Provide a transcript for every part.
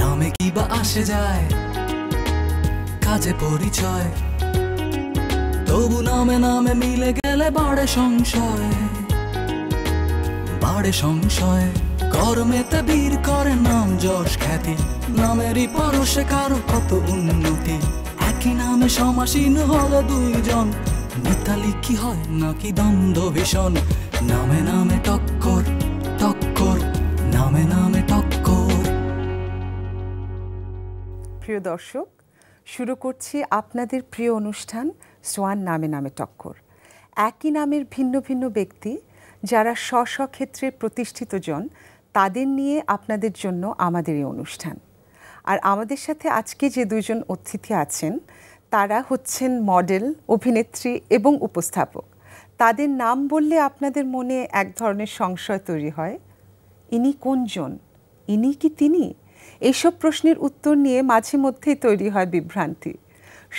নামে কি বা আসে যায় কাজে পরিচয় তবু নামে নামে মিলে গেলে বাড়ে সংশয় বাড়ে সংশয় কর্মেতে বীর করে নাম যশ খ্যাতি নামেরই পরশে কারো কত উন্নতি একই নামে সমাসীন হলো দুইজন মিতালি কি হয় নাকি দ্বন্দ্ব ভীষণ নামে নামে টক্কর টক্কর নামে নামে প্রিয় দর্শক শুরু করছি আপনাদের প্রিয় অনুষ্ঠান সোয়ান নামে নামে টক্কর একই নামের ভিন্ন ভিন্ন ব্যক্তি যারা স্ব স্বক্ষেত্রে প্রতিষ্ঠিত জন তাদের নিয়ে আপনাদের জন্য আমাদের এই অনুষ্ঠান আর আমাদের সাথে আজকে যে দুজন অতিথি আছেন তারা হচ্ছেন মডেল অভিনেত্রী এবং উপস্থাপক তাদের নাম বললে আপনাদের মনে এক ধরনের সংশয় তৈরি হয় ইনি কোনজন ইনি কি তিনি এইসব প্রশ্নের উত্তর নিয়ে মাঝে মধ্যেই তৈরি হয় বিভ্রান্তি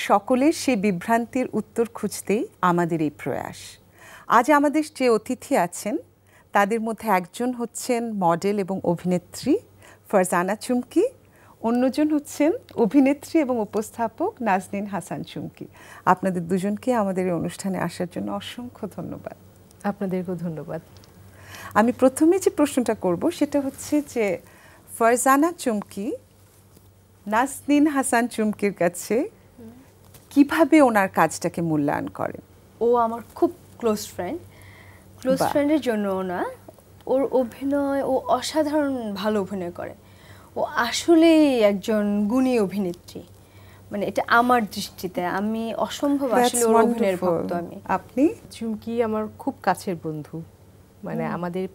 সকলের সেই বিভ্রান্তির উত্তর খুঁজতেই আমাদের এই প্রয়াস আজ আমাদের যে অতিথি আছেন তাদের মধ্যে একজন হচ্ছেন মডেল এবং অভিনেত্রী ফারজানা চুমকি অন্যজন হচ্ছেন অভিনেত্রী এবং উপস্থাপক নাজনিন হাসান চুমকি আপনাদের দুজনকে আমাদের এই অনুষ্ঠানে আসার জন্য অসংখ্য ধন্যবাদ আপনাদেরকেও ধন্যবাদ আমি প্রথমে যে প্রশ্নটা করব সেটা হচ্ছে যে ফরজানা চুমকি নাসনিন হাসান চুমকির কাছে কিভাবে ওনার কাজটাকে মূল্যায়ন করেন ও আমার খুব ক্লোজ ফ্রেন্ড ক্লোজ ফ্রেন্ডের জন্য ওনা ওর অভিনয় ও অসাধারণ ভালো অভিনয় করে ও আসলেই একজন গুণী অভিনেত্রী মানে এটা আমার দৃষ্টিতে আমি অসম্ভব আসলে ওর অভিনয়ের ভক্ত আমি আপনি চুমকি আমার খুব কাছের বন্ধু মানে আমাদের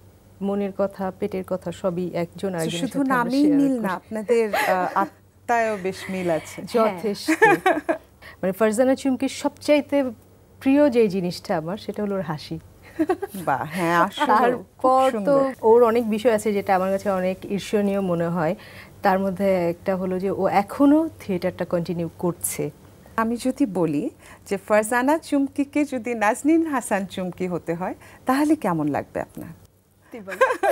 মনের কথা পেটের কথা সবই একজন আর শুধু নামই মিল না আপনাদের আত্মায়ও বেশ মিল আছে যথেষ্ট মানে ফারজানা চুমকির সবচাইতে প্রিয় যে জিনিসটা আমার সেটা হলো হাসি হ্যাঁ, তারপর তো ওর অনেক বিষয় আছে যেটা আমার কাছে অনেক ঈর্ষণীয় মনে হয় তার মধ্যে একটা হলো যে ও এখনো থিয়েটারটা কন্টিনিউ করছে আমি যদি বলি যে ফারজানা চুমকিকে যদি নাজনিন হাসান চুমকি হতে হয় তাহলে কেমন লাগবে আপনার সত্যি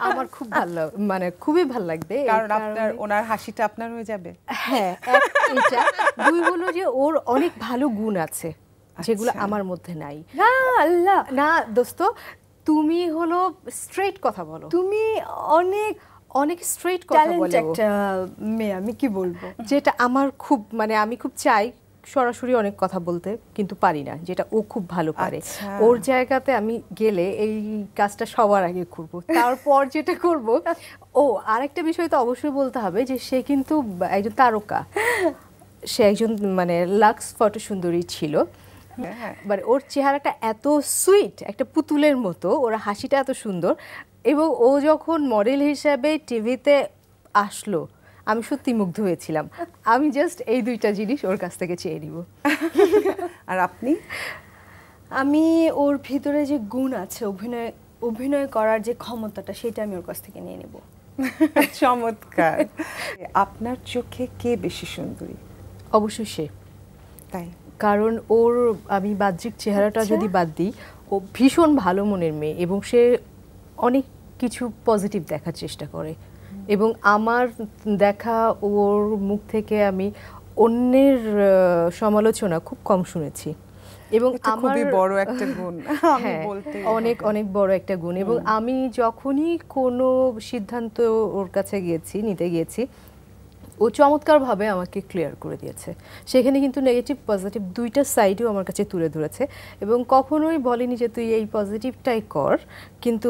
আমার খুব ভালো মানে খুবই ভালো লাগবে কারণ আপনার ওনার হাসিটা আপনার হয়ে যাবে হ্যাঁ এটা দুই হলো যে ওর অনেক ভালো গুণ আছে যেগুলো আচ্ছা। আমার মধ্যে নাই না আল্লাহ না দোস্ত তুমি হলো স্ট্রেট কথা বলো তুমি অনেক অনেক স্ট্রেট কথা বলো একটা মেয়ে আমি কি বলবো যেটা আমার খুব মানে আমি খুব চাই সরাসরি অনেক কথা বলতে কিন্তু পারি না যেটা ও খুব ভালো পারে আচ্ছা। ওর জায়গাতে আমি গেলে এই কাজটা সবার আগে করব তারপর যেটা করব ও আরেকটা বিষয় তো অবশ্যই বলতে হবে যে সে কিন্তু একজন তারকা সে একজন মানে লাক্স ফটো সুন্দরী ছিল মানে ওর চেহারাটা এত সুইট একটা পুতুলের মতো ওর হাসিটা এত সুন্দর এবং ও যখন মডেল হিসাবে টিভিতে আসলো আমি সত্যি মুগ্ধ হয়েছিলাম আমি জাস্ট এই দুইটা জিনিস ওর কাছ থেকে চেয়ে নিব আর আপনি আমি ওর ভিতরে যে গুণ আছে অভিনয় অভিনয় করার যে ক্ষমতাটা সেটা আমি ওর কাছ থেকে নিয়ে নেব চমৎকার আপনার চোখে কে বেশি সুন্দরী অবশ্যই সে তাই কারণ ওর আমি বাহ্যিক চেহারাটা আচ্ছা। যদি বাদ দিই ও ভীষণ ভালো মনের মেয়ে এবং সে অনেক কিছু পজিটিভ দেখার চেষ্টা করে এবং আমার দেখা ওর মুখ থেকে আমি অন্যের সমালোচনা খুব কম শুনেছি এবং খুবই বড় একটা গুণ হ্যাঁ, অনেক অনেক বড় একটা গুণ এবং আমি যখনই কোনো সিদ্ধান্ত ওর কাছে গিয়েছি নিতে গিয়েছি ও চমৎকারভাবে আমাকে ক্লিয়ার করে দিয়েছে সেখানে কিন্তু নেগেটিভ পজিটিভ দুইটা সাইডও আমার কাছে তুলে ধরেছে এবং কখনোই বলেনি যে তুই এই পজিটিভটাই কর কিন্তু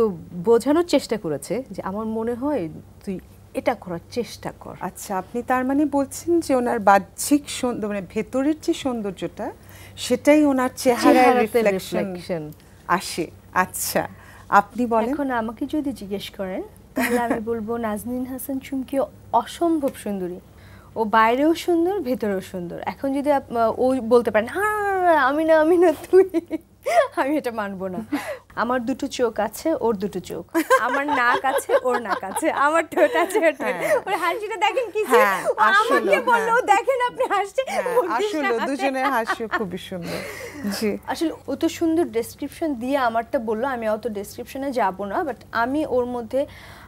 বোঝানোর চেষ্টা করেছে যে আমার মনে হয় তুই এটা করার চেষ্টা কর আচ্ছা আপনি তার মানে বলছেন যে ওনার বাহ্যিক সৌন্দর্য মানে ভেতরের যে সৌন্দর্যটা সেটাই ওনার চেহারা রিফ্লেকশন আসে আচ্ছা আপনি বলেন এখন আমাকে যদি জিজ্ঞেস করেন তাহলে আমি বলবো নাজনীন হাসান চুমকি অসম্ভব সুন্দরী ও বাইরেও সুন্দর ভেতরেও সুন্দর এখন যদি ও বলতে পারেন হ্যাঁ আমি না আমি না তুই আমি এটা মানবো না আমার দুটো চোখ আছে ওর দুটো চোখ আমার নাক আছে ওর নাক আছে আমার ঠোঁট আছে ওর হ্যাঁ। হাসিটা দেখেন কি হ্যাঁ, আমাকে বললো দেখেন আপনি হাসছে আসলে দুজনে হাসি খুবই সুন্দর জি আসলে ও তো সুন্দর ডেসক্রিপশন দিয়ে আমারটা বললো আমি অত ডেসক্রিপশনে যাব না বাট আমি ওর মধ্যে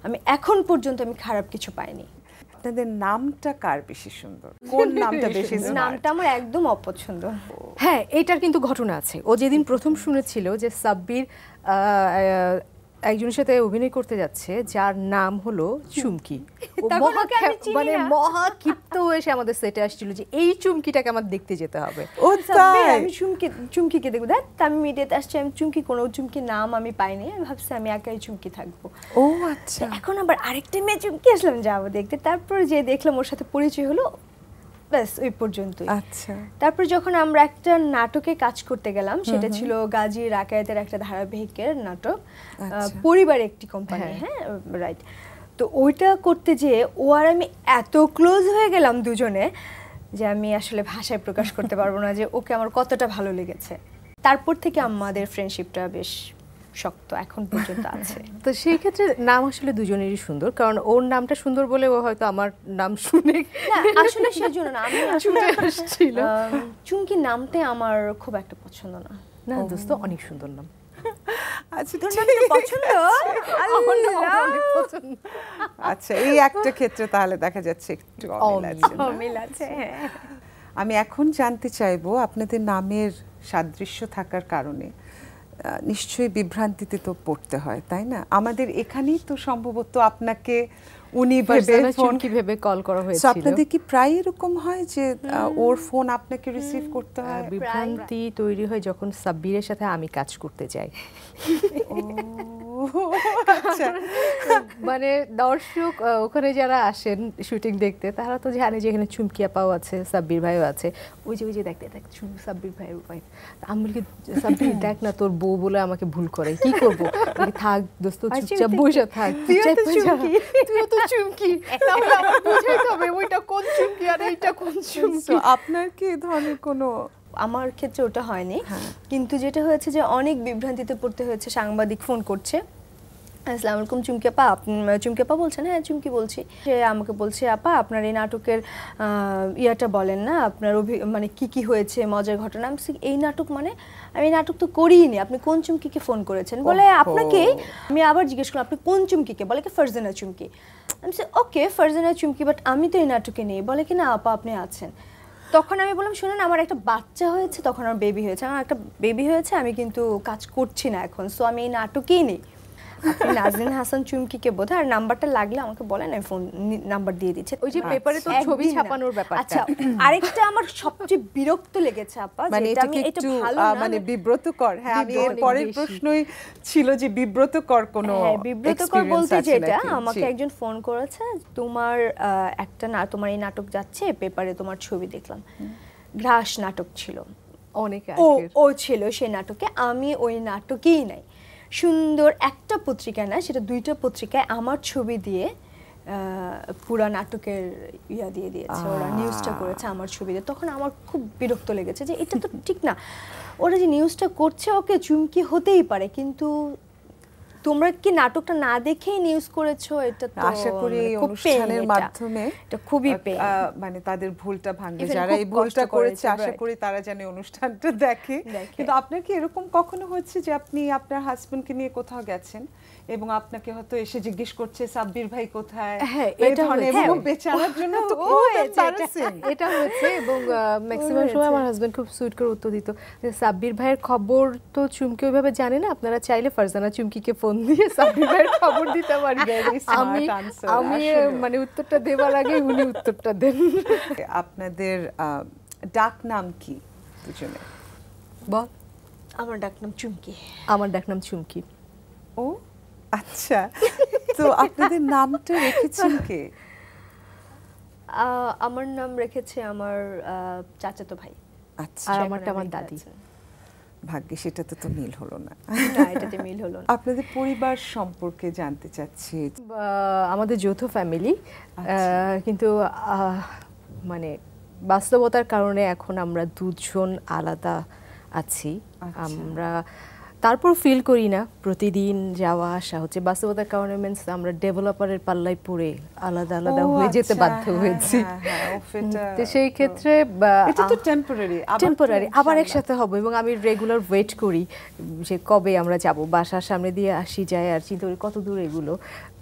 আমি এখন পর্যন্ত আমি খারাপ কিছু পাইনি আপনাদের নামটা কার বেশি সুন্দর কোন নামটা বেশি নামটা আমার একদম অপছন্দ হ্যাঁ এটার কিন্তু ঘটনা আছে ও যেদিন প্রথম শুনেছিল যে সাব্বির একজনের সাথে অভিনয় করতে যাচ্ছে যার নাম হলো চুমকি মানে মহা ক্ষিপ্ত হয়ে সে আমাদের সেটে আসছিল যে এই চুমকিটাকে আমার দেখতে যেতে হবে আমি চুমকি চুমকিকে দেখবো দেখ আমি মিডিয়াতে আসছি আমি চুমকি কোনো চুমকির নাম আমি পাইনি আমি ভাবছি আমি একাই চুমকি থাকবো ও আচ্ছা এখন আবার আরেকটা মেয়ে চুমকি আসলাম যাবো দেখতে তারপর যে দেখলাম ওর সাথে পরিচয় হলো ব্যাস ওই পর্যন্তই আচ্ছা তারপর যখন আমরা একটা নাটকে কাজ করতে গেলাম সেটা ছিল গাজী রাকায়েতের একটা ধারাবাহিকের নাটক আচ্ছা। পরিবার একটি কোম্পানি হ্যাঁ রাইট হ্যাঁ, তো ওইটা করতে যেয়ে ও আর আমি এত ক্লোজ হয়ে গেলাম দুজনে যে আমি আসলে ভাষায় প্রকাশ করতে পারবো না যে ওকে আমার কতটা ভালো লেগেছে তারপর থেকে আমাদের ফ্রেন্ডশিপটা বেশ শক্ত এখন পর্যন্ত আছে তো সেই ক্ষেত্রে নাম আসলে দুজনেরই সুন্দর কারণ ওর নামটা সুন্দর বলে ও হয়তো আমার নাম শুনে আসলে সেই জন্য না আমি আসলে আসছিল চুমকি নামতে আমার খুব একটা পছন্দ না না দোস্ত অনেক সুন্দর নাম আচ্ছা পছন্দ আচ্ছা এই একটা ক্ষেত্রে তাহলে দেখা যাচ্ছে একটু অমিল আছে আচ্ছা। হ্যাঁ। আমি এখন জানতে চাইবো আপনাদের নামের সাদৃশ্য থাকার কারণে নিশ্চয়ই বিভ্রান্তিতে তো পড়তে হয় তাই না আমাদের এখানেই তো সম্ভবত আপনাকে উনি ফোন কি কল করা হয়েছিল আপনাদের কি প্রায় এরকম হয় যে ওর ফোন আপনাকে রিসিভ করতে হয় বিভ্রান্তি তৈরি হয় যখন সাব্বিরের সাথে আমি কাজ করতে যাই আচ্ছা। মানে দর্শক ওখানে যারা আসেন শুটিং দেখতে তারা তো জানে যে এখানে চুমকি পাও আছে সাব্বির ভাইও আছে ওই যে ওই যে দেখতে দেখ চুম সাব্বির ভাই ওয়াইফ আমি কি সাব্বির দেখ না তোর বউ বলে আমাকে ভুল করে কি করবো থাক দোস্ত আচ্ছা, চুপচাপ বসে থাক তুইও তো চুমকি আমার ওইটা কোন চুমকি আর এইটা কোন চুমকি আপনার কি ধরনের কোনো আমার ক্ষেত্রে ওটা হয়নি হ্যাঁ। কিন্তু যেটা হয়েছে যে অনেক বিভ্রান্তিতে পড়তে হয়েছে সাংবাদিক ফোন করছে আসসালামু আলাইকুম চুমকি আপা চুমকি আপা বলছেন হ্যাঁ চুমকি বলছি সে আমাকে বলছে আপা আপনার এই নাটকের ইয়াটা বলেন না আপনার অভি মানে কি কি হয়েছে মজার ঘটনা আমি এই নাটক মানে আমি এই নাটক তো নি আপনি কোন চুমকিকে ফোন করেছেন বলে আপনাকে আমি আবার জিজ্ঞেস করলাম আপনি কোন চুমকিকে বলে কি ফারজানা চুমকি আমি সে ওকে ফারজানা চুমকি বাট আমি তো এই নাটকে নেই বলে কি না আপা আপনি আছেন তখন আমি বললাম শুনেন আমার একটা বাচ্চা হয়েছে তখন আমার বেবি হয়েছে আমার একটা বেবি হয়েছে আমি কিন্তু কাজ করছি না এখন সো আমি এই নাটকেই নেই নাজরিন হাসান চুমকিকে আর নাম্বারটা লাগলে আমাকে বলেন আমি ফোন নাম্বার দিয়ে দিচ্ছে ওই যে পেপারে আচ্ছা, তো ছবি ছাপানোর ব্যাপার আচ্ছা আরেকটা আমার সবচেয়ে বিরক্ত লেগেছে আপা মানে এটা মানে বিব্রতকর হ্যাঁ আমি এর পরের প্রশ্নই ছিল যে বিব্রতকর হ্যাঁ, বিব্রতকর বলতে যেটা আমাকে একজন ফোন করেছে তোমার একটা না তোমার এই নাটক যাচ্ছে পেপারে তোমার ছবি দেখলাম ঘ্রাস নাটক ছিল অনেক ও ছিল সেই নাটকে আমি ওই নাটকেই নাই সুন্দর একটা পত্রিকা না সেটা দুইটা পত্রিকায় আমার ছবি দিয়ে পুরা নাটকের ইয়া দিয়ে দিয়েছে ওরা নিউজটা করেছে আমার ছবি দিয়ে তখন আমার খুব বিরক্ত লেগেছে যে এটা তো ঠিক না ওরা যে নিউজটা করছে ওকে চুমকি হতেই পারে কিন্তু তোমরা কি নাটকটা না দেখেই নিউজ করেছো এটা তো আশা করি মানে অনুষ্ঠানের মাধ্যমে এটা খুবই মানে তাদের ভুলটা ভাঙবে যারা এই ভুলটা করেছে আশা করি তারা যেন অনুষ্ঠানটা দেখে কিন্তু আপনার কি এরকম কখনো হচ্ছে যে আপনি আপনার হাজবেন্ডকে নিয়ে কোথাও গেছেন এবং আপনাকে হয়তো এসে জিজ্ঞেস করছে সাব্বির ভাই কোথায় হ্যাঁ, হ্যাঁ। জন্য এটা এবং ম্যাক্সিমাম সময় আমার খুব সুইট করে উত্তর দিত সাব্বির ভাইয়ের খবর তো চুমকি ওইভাবে জানে না আপনারা চাইলে ফারজানা চুমকিকে ফোন দিয়ে সাব্বির ভাইয়ের খবর দিতে আমি আমি মানে উত্তরটা দেওয়ার আগে উনি উত্তরটা দেন আপনাদের ডাক নাম কি দুজনে বল আমার নাম চুমকি আমার নাম চুমকি ও আচ্ছা তো আপনাদের নামটা রেখেছেন কে আমার নাম রেখেছে আমার চাচাতো ভাই আচ্ছা আমারটা আমার দাদি ভাগ্যে সেটাতে তো মিল হলো না এটাতে মিল হলো না আপনাদের পরিবার সম্পর্কে জানতে চাচ্ছি আমাদের যৌথ ফ্যামিলি আচ্ছা। কিন্তু মানে বাস্তবতার কারণে এখন আমরা দুজন আলাদা আছি আচ্ছা। আমরা তারপর ফিল করি না প্রতিদিন যাওয়া আসা হচ্ছে বাস্তবতার কারণে মিন্স আমরা ডেভেলপারের পাল্লায় পড়ে আলাদা আলাদা হয়ে আচ্ছা। যেতে বাধ্য হয়েছি হ্যাঁ, হ্যাঁ, তো সেই ক্ষেত্রে এটা তো টেম্পোরারি টেম্পোরারি আবার একসাথে হবে এবং আমি রেগুলার ওয়েট করি যে কবে আমরা যাব বাসার সামনে দিয়ে আসি যায় আর চিন্তা করি কত দূর এগুলো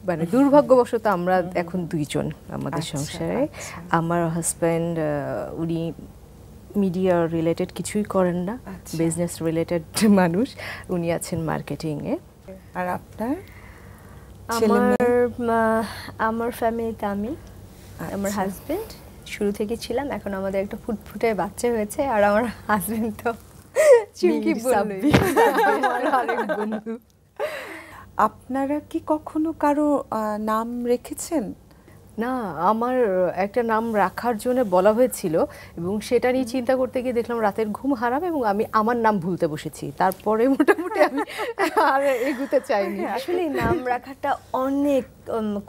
মানে দুর্ভাগ্যবশত আমরা এখন দুইজন আমাদের আচ্ছা, সংসারে আচ্ছা। আমার হাজব্যান্ড উনি মিডিয়া রিলেটেড কিছুই করেন না বিজনেস আচ্ছা। রিলেটেড মানুষ উনি আছেন মার্কেটিংয়ে আর আপনার আমার আমার ফ্যামিলিতে আমি আচ্ছা। আমার হাজবেন্ড শুরু থেকে ছিলাম এখন আমাদের একটা ফুটফুটে বাচ্চা হয়েছে আর আমার হাজবেন্ড তো চুমকি বন্ধু আপনারা কি কখনো কারো নাম রেখেছেন না আমার একটা নাম রাখার জন্য বলা হয়েছিল এবং সেটা নিয়ে চিন্তা করতে গিয়ে দেখলাম রাতের ঘুম হারাম এবং আমি আমার নাম ভুলতে বসেছি তারপরে মোটামুটি আমি আর এগুতে চাইনি আসলে নাম রাখাটা অনেক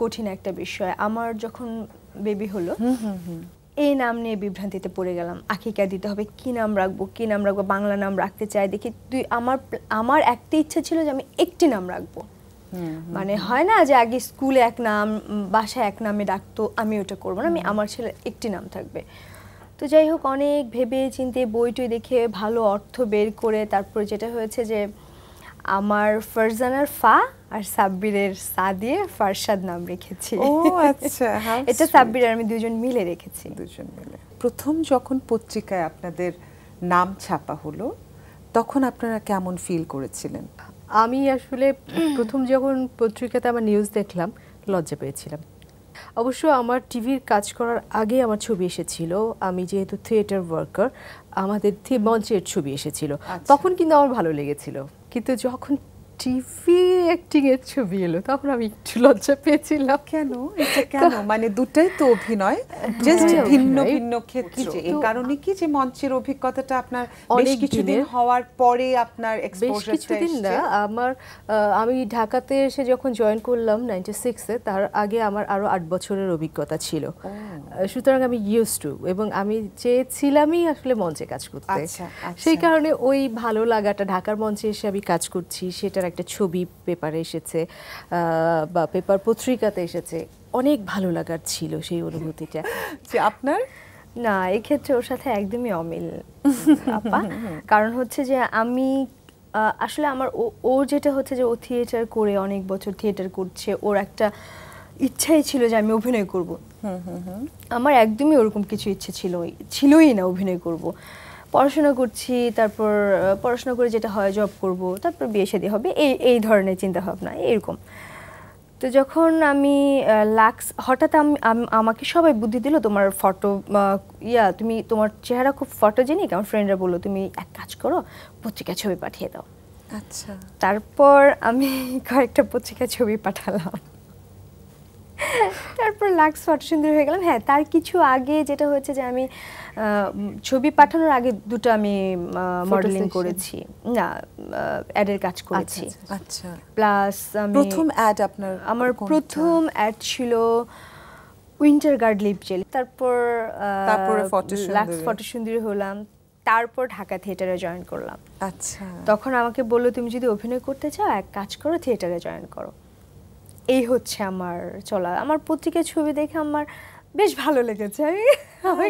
কঠিন একটা বিষয় আমার যখন বেবি হলো এই নাম নিয়ে বিভ্রান্তিতে পড়ে গেলাম কে দিতে হবে কি নাম রাখবো কি নাম রাখবো বাংলা নাম রাখতে চাই দেখি তুই আমার আমার একটা ইচ্ছা ছিল যে আমি একটি নাম রাখবো মানে হয় না যে আগে স্কুলে এক নাম বাসায় এক নামে ডাকতো আমি ওটা করবো না আমি আমার ছেলে একটি নাম থাকবে তো যাই হোক অনেক ভেবে চিনতে বইটই দেখে ভালো অর্থ বের করে তারপরে যেটা হয়েছে যে আমার ফারজানার ফা আর সাব্বিরের সা দিয়ে ফারসাদ নাম রেখেছি আচ্ছা, এটা সাব্বির আর আমি দুজন মিলে রেখেছি দুজন মিলে প্রথম যখন পত্রিকায় আপনাদের নাম ছাপা হলো তখন আপনারা কেমন ফিল করেছিলেন আমি আসলে প্রথম যখন পত্রিকাতে আমার নিউজ দেখলাম লজ্জা পেয়েছিলাম অবশ্য আমার টিভির কাজ করার আগে আমার ছবি এসেছিল আমি যেহেতু থিয়েটার ওয়ার্কার আমাদের মঞ্চের ছবি এসেছিল আচ্ছা। তখন কিন্তু আমার ভালো লেগেছিল কিন্তু যখন টিভি অ্যাক্টিং এর ছবি এলো তখন আমি একটু লজ্জা পেয়েছিলাম কেন এটা কেন মানে দুটাই তো অভিনয় জাস্ট ভিন্ন ভিন্ন ক্ষেত্রে যে এই কারণে কি যে মঞ্চের অভিজ্ঞতাটা আপনার বেশ কিছুদিন হওয়ার পরে আপনার বেশ কিছুদিন না আমার আমি ঢাকাতে এসে যখন জয়েন করলাম 96 এ তার আগে আমার আরো 8 বছরের অভিজ্ঞতা ছিল সুতরাং আমি ইউজ টু এবং আমি চেয়েছিলামই আসলে মঞ্চে কাজ করতে আচ্ছা, আচ্ছা। সেই কারণে ওই ভালো লাগাটা ঢাকার মঞ্চে এসে আমি কাজ করছি সেটার একটা ছবি পেপারে এসেছে বা পেপার পত্রিকাতে এসেছে অনেক ভালো লাগার ছিল সেই অনুভূতিটা যে আপনার না এক্ষেত্রে ওর সাথে একদমই অমিল আপা কারণ হচ্ছে যে আমি আসলে আমার ও যেটা হচ্ছে যে ও থিয়েটার করে অনেক বছর থিয়েটার করছে ওর একটা ইচ্ছাই ছিল যে আমি অভিনয় করব আমার একদমই ওরকম কিছু ইচ্ছে ছিল ছিলই না অভিনয় করব পড়াশোনা করছি তারপর পড়াশোনা করে যেটা হয় জব করব তারপর বিয়ে সাদি হবে এই এই ধরনের চিন্তাভাবনা এরকম তো যখন আমি লাক্স হঠাৎ আমি আমাকে সবাই বুদ্ধি দিল তোমার ফটো ইয়া তুমি তোমার চেহারা খুব ফটো ফটোজেনিক আমার ফ্রেন্ডরা বললো তুমি এক কাজ করো পত্রিকা ছবি পাঠিয়ে দাও আচ্ছা তারপর আমি কয়েকটা পত্রিকা ছবি পাঠালাম তারপর লাক্স ফট সুন্দর হয়ে গেলাম হ্যাঁ তার কিছু আগে যেটা হয়েছে যে আমি ছবি পাঠানোর আগে দুটো আমি মডেলিং করেছি না অ্যাডের কাজ আচ্ছা, করেছি আচ্ছা প্লাস আচ্ছা। প্রথম অ্যাড আপনার আমার প্রথম অ্যাড ছিল উইন্টার গার্ড লিপ জেল তারপর তারপর লাক্স ফটো সুন্দর হলাম তারপর ঢাকা থিয়েটারে জয়েন করলাম আচ্ছা তখন আমাকে বললো তুমি যদি অভিনয় করতে চাও এক কাজ করো থিয়েটারে জয়েন করো এই হচ্ছে আমার চলা আমার পত্রিকা ছবি দেখে আমার বেশ ভালো লেগেছে আমি আমার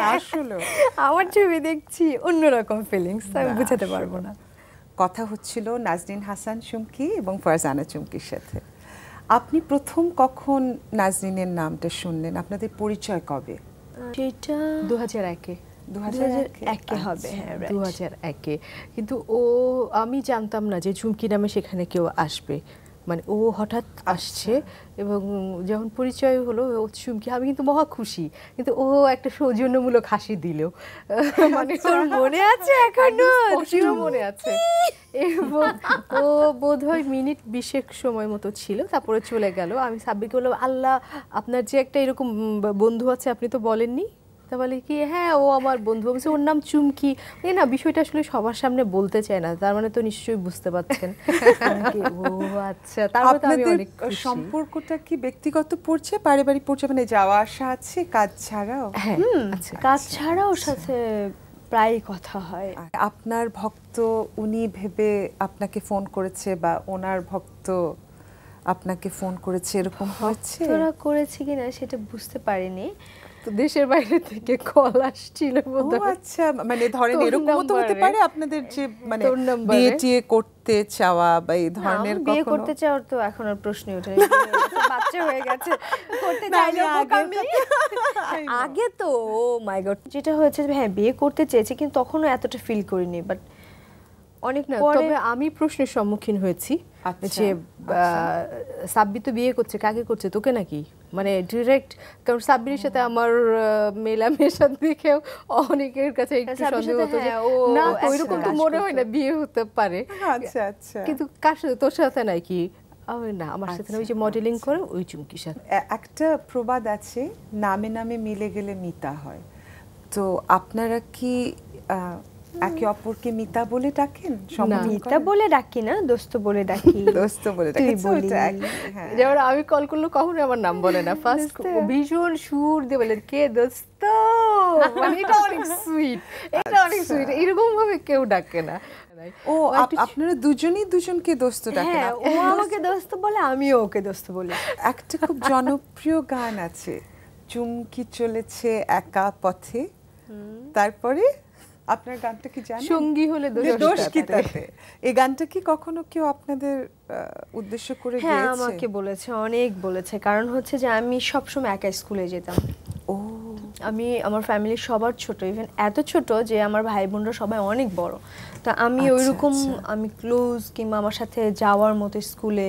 হ্যাঁ, ছবি দেখছি অন্যরকম ফিলিংস আমি বুঝাতে পারবো না কথা হচ্ছিল নাজরিন হাসান চুমকি এবং ফারজানা চুমকির সাথে আপনি প্রথম কখন নাজরিনের নামটা শুনলেন আপনাদের পরিচয় কবে সেটা দু হাজার একে হবে আচ্ছা। হ্যাঁ, একে কিন্তু ও আমি জানতাম না যে ঝুমকি নামে সেখানে কেউ আসবে মানে ও হঠাৎ আসছে এবং যখন পরিচয় হলো সুমকি আমি কিন্তু মহা খুশি কিন্তু ও একটা সৌজন্যমূলক হাসি দিল আচ্ছা। মানে তোর মনে আছে এখনো মনে আছে এবং ও বোধ হয় মিনিট বিশেক সময় মতো ছিল তারপরে চলে গেল আমি সাব্বিক বললাম আল্লাহ আপনার যে একটা এরকম বন্ধু আছে আপনি তো বলেননি তা বলে কি হ্যাঁ ও আমার বন্ধু বলছে ওর নাম চুমকি মানে না বিষয়টা আসলে সবার সামনে বলতে চায় না তার মানে তো নিশ্চয়ই বুঝতে পারছেন আচ্ছা, সম্পর্কটা কি ব্যক্তিগত পড়ছে পারিবারিক পড়ছে মানে যাওয়া আসা আছে কাজ ছাড়াও হ্যাঁ, কাজ আচ্ছা, ছাড়াও আচ্ছা। সাথে প্রায় কথা হয় আপনার ভক্ত উনি ভেবে আপনাকে ফোন করেছে বা ওনার ভক্ত আপনাকে ফোন করেছে এরকম হচ্ছে ওরা করেছে কিনা সেটা বুঝতে পারিনি দেশের বাইরে থেকে কল আসছিল আচ্ছা মানে ধরেন এরকমও তো হতে পারে আপনাদের যে মানে বিয়ে টিয়ে করতে চাওয়া বা এই ধরনের বিয়ে করতে চাওয়ার তো এখন আর প্রশ্নই ওঠে বাচ্চা হয়ে গেছে করতে চাইলে আগে তো ও মাই গড যেটা হয়েছে হ্যাঁ বিয়ে করতে চেয়েছে কিন্তু তখনও এতটা ফিল করিনি বাট অনেক না তবে আমি প্রশ্নের সম্মুখীন হয়েছি আচ্ছা, যে আচ্ছা। সাব্বি তো বিয়ে করছে কাকে করছে তোকে নাকি মানে ডিরেক্ট কারণ সাব্বিরের সাথে আমার মেলামেশা দেখেও অনেকের কাছে একটু সন্দেহ হতো যে হ্যাঁ, না ওইরকম তো মনে হয় না বিয়ে হতে পারে আচ্ছা আচ্ছা কিন্তু কার সাথে তোর সাথে নাকি না আমার সাথে আচ্ছা, ওই যে মডেলিং আচ্ছা। করে ওই চুমকি সাথে একটা প্রবাদ আছে নামে নামে মিলে গেলে মিতা হয় তো আপনারা কি একে অপরকে মিতা বলে ডাকেন মিতা বলে ডাকি না দোস্ত বলে ডাকি দোস্ত বলে ডাকি হ্যাঁ। যেমন আমি কল করলে কখনো আমার নাম বলে না ফার্স্ট ভীষণ সুর দিয়ে বলে কে দোস্ত মানে এটা অনেক সুইট এটা আচ্ছা। অনেক সুইট এরকম ভাবে কেউ ডাকে না ও আচ্ছা, আপনারা দুজনেই দুজনকে দোস্ত ডাকেন হ্যাঁ, ও আমাকে দোস্ত বলে আমিও ওকে দোস্ত বলি একটা খুব জনপ্রিয় গান আছে চুমকি চলেছে একা পথে তারপরে আপনার গানটা কি জানেন সঙ্গী হলে দোষ কি তাতে এই গানটা কি কখনো কেউ আপনাদের উদ্দেশ্য করে হ্যাঁ, গিয়েছে হ্যাঁ আমাকে বলেছে অনেক বলেছে কারণ হচ্ছে যে আমি সবসময় একা স্কুলে যেতাম ও আমি আমার ফ্যামিলির সবার ছোট ইভেন এত ছোট যে আমার ভাই বোনরা সবাই অনেক বড় তা আমি আচ্ছা, ওইরকম আচ্ছা। আমি ক্লোজ কিংবা আমার সাথে যাওয়ার মতো স্কুলে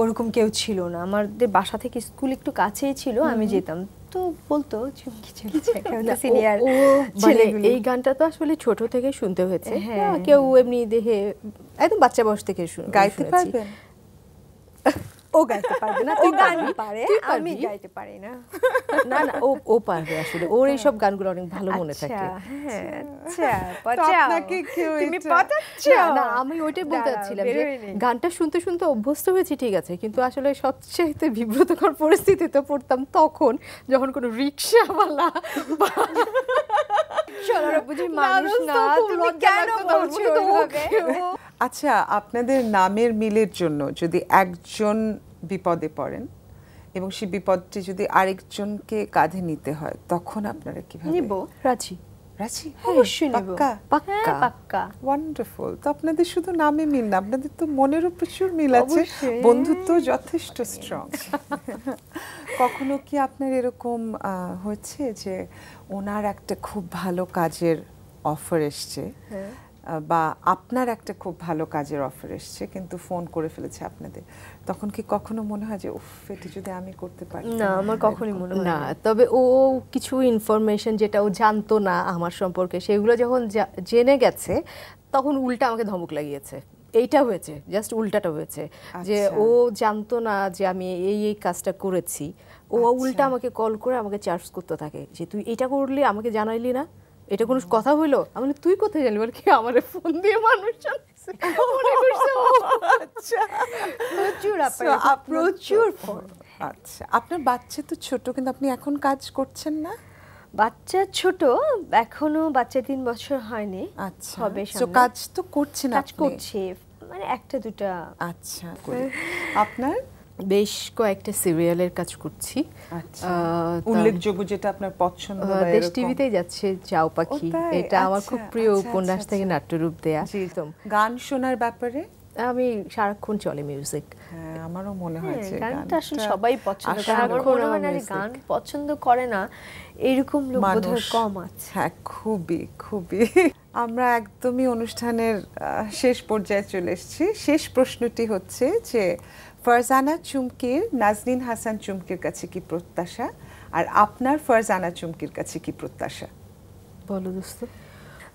ওরকম কেউ ছিল না আমাদের বাসা থেকে স্কুল একটু কাছেই ছিল আমি যেতাম তো বলতো চুমকি চলছে সিনিয়র ছেলেগুলো এই গানটা তো আসলে ছোট থেকে শুনতে হয়েছে হ্যাঁ। কেউ এমনি দেহে একদম বাচ্চা বয়স থেকে শুনে গাইতে পারবে ও গাইতে পারবে না তুই গান পারে আমি গাইতে পারি না না না ও ও পারবে আসলে ওর হ্যাঁ। এই সব গানগুলো অনেক ভালো মনে আচ্ছা, থাকে হ্যাঁ, আচ্ছা তুমি পাঠাচ্ছো না আমি ওইটাই বলতে যে গানটা শুনতে শুনতে অভ্যস্ত হয়েছি ঠিক আছে কিন্তু আসলে সবচেয়ে বিব্রতকর পরিস্থিতিতে পড়তাম তখন যখন কোনো রিকশাওয়ালা বুঝি মানুষ না তুমি কেন বলছো আচ্ছা আপনাদের নামের মিলের জন্য যদি একজন বিপদে পড়েন এবং সেই বিপদটি যদি আরেকজনকে কাঁধে নিতে হয় তখন আপনারা কিভাবে নিব রাজি রাজি হ্যাঁ, অবশ্যই নেব হ্যাঁ, পাক্কা পাক্কা ওয়ান্ডারফুল তো আপনাদের শুধু নামে মিল না আপনাদের তো মনেরও প্রচুর মিল আছে বন্ধুত্ব যথেষ্ট স্ট্রং কখনো কি আপনার এরকম হয়েছে যে ওনার একটা খুব ভালো কাজের অফার এসছে হ্যাঁ। বা আপনার একটা খুব ভালো কাজের অফার এসছে কিন্তু ফোন করে ফেলেছে আপনাদের তখন কি কখনো মনে হয় যে উফ এটা যদি আমি করতে পারি না আমার কখনোই মনে হয় না তবে ও কিছু ইনফরমেশন যেটা ও জানতো না আমার সম্পর্কে সেগুলো যখন জেনে গেছে তখন উল্টা আমাকে ধমক লাগিয়েছে এইটা হয়েছে জাস্ট উল্টাটা হয়েছে যে আচ্ছা। ও জানতো না যে আমি এই এই কাজটা করেছি ও আচ্ছা। উল্টা আমাকে কল করে আমাকে চার্জ করতে থাকে যে তুই এটা করলি আমাকে জানাইলি না এটা কোনো কথা হইলো আমি তুই কোথায় জানলি বল কি আমার ফোন দিয়ে মানুষ আচ্ছা। প্রচুর প্রচুর ফোন আচ্ছা আপনার বাচ্চা তো ছোট কিন্তু আপনি এখন কাজ করছেন না বাচ্চা ছোট এখনো বাচ্চা তিন বছর হয়নি আচ্ছা হবে কাজ তো করছেন কাজ করছে মানে একটা দুটা আচ্ছা আপনার বেশ কয়েকটা সিরিয়ালের কাজ করছি আচ্ছা। উল্লেখযোগ্য যেটা আপনার পছন্দ দেশ টিভিতেই যাচ্ছে চাও পাখি এটা আমার আচ্ছা, খুব প্রিয় আচ্ছা, উপন্যাস থেকে নাট্যরূপ দেয়া গান শোনার ব্যাপারে আমি সারাক্ষণ চলে মিউজিক হ্যাঁ, আমারও মনে হ্যাঁ, হয় গানটা আসলে সবাই পছন্দ করে সারাক্ষণ মানে গান পছন্দ করে না এরকম লোক বোধহয় কম আছে হ্যাঁ খুবই খুবই আমরা একদমই অনুষ্ঠানের শেষ পর্যায়ে চলে এসেছি শেষ প্রশ্নটি হচ্ছে যে ফরজানা চুমকির নাজরিন হাসান চুমকির কাছে কি প্রত্যাশা আর আপনার ফরজানা চুমকির কাছে কি প্রত্যাশা বলো দোস্ত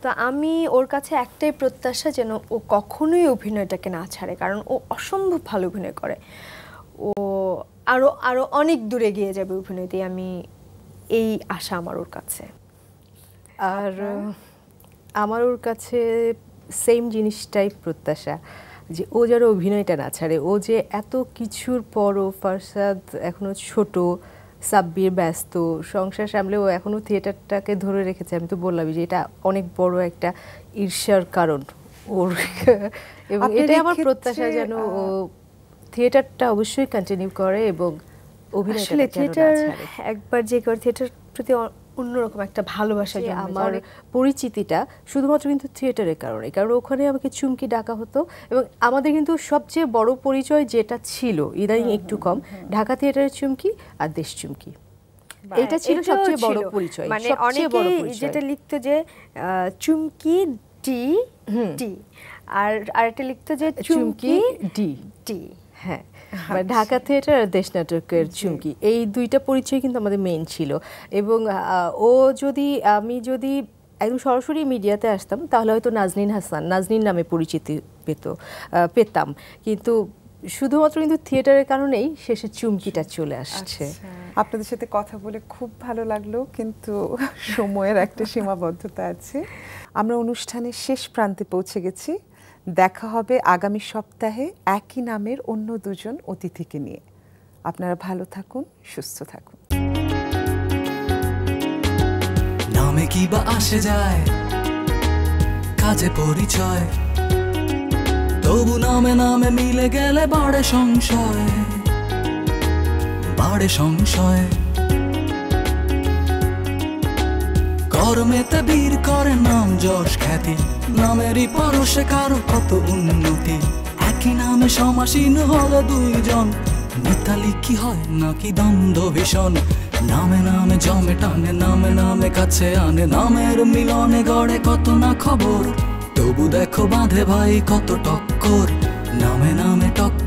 তো আমি ওর কাছে একটাই প্রত্যাশা যেন ও কখনোই অভিনয়টাকে না ছাড়ে কারণ ও অসম্ভব ভালো অভিনয় করে ও আরও আরও অনেক দূরে গিয়ে যাবে অভিনয়তে আমি এই আশা আমার ওর কাছে আর আমার ওর কাছে সেম জিনিসটাই প্রত্যাশা যে ও যেন অভিনয়টা না ছাড়ে ও যে এত কিছুর পরও ফারসাদ এখনও ছোট সাব্বির ব্যস্ত সংসার সামলে ও এখনও থিয়েটারটাকে ধরে রেখেছে আমি তো বললাম যে এটা অনেক বড় একটা ঈর্ষার কারণ ওর এবং এটাই আমার প্রত্যাশা যেন ও থিয়েটারটা অবশ্যই কন্টিনিউ করে এবং অভিনয় থিয়েটার একবার যে করে থিয়েটার প্রতি অন্যরকম একটা ভালোবাসা যে আমার পরিচিতিটা শুধুমাত্র কিন্তু থিয়েটারের কারণে কারণ ওখানে আমাকে চুমকি ডাকা হতো এবং আমাদের কিন্তু সবচেয়ে বড় পরিচয় যেটা ছিল ইদানিং একটু কম ঢাকা থিয়েটারের চুমকি আর দেশ চুমকি এটা ছিল সবচেয়ে বড় পরিচয় মানে অনেকেই যেটা লিখতো যে চুমকি টি টি আর আরেকটা লিখতো যে চুমকি ডি টি হ্যাঁ আচ্ছা। মানে ঢাকা থিয়েটার আর দেশনাটকের চুমকি এই দুইটা পরিচয় কিন্তু আমাদের মেন ছিল এবং ও যদি আমি যদি একদম সরাসরি মিডিয়াতে আসতাম তাহলে হয়তো নাজনিন হাসান নাজনীন নামে পরিচিতি পেত পেতাম কিন্তু শুধুমাত্র কিন্তু থিয়েটারের কারণেই শেষে চুমকিটা চলে আসছে আচ্ছা। আপনাদের সাথে কথা বলে খুব ভালো লাগলো কিন্তু সময়ের একটা সীমাবদ্ধতা আছে আমরা অনুষ্ঠানের শেষ প্রান্তে পৌঁছে গেছি দেখা হবে আগামী সপ্তাহে একই নামের অন্য দুজন অতিথিকে নিয়ে আপনারা ভালো থাকুন সুস্থ থাকুন নামে কি বা আসে যায় কাজে পরিচয় তবু নামে নামে মিলে গেলে বাড়ে সংশয় বাড়ে সংশয় কর্মেতে বীর করে নাম যশ খ্যাতি নামেরই সে কারো কত উন্নতি একই নামে সমাসীন হলে দুইজন মিতালি কি হয় নাকি দ্বন্দ্ব ভীষণ নামে নামে জমে টানে নামে নামে কাছে আনে নামের মিলনে গড়ে কত না খবর তবু দেখো বাঁধে ভাই কত টক্কর নামে নামে টক্কর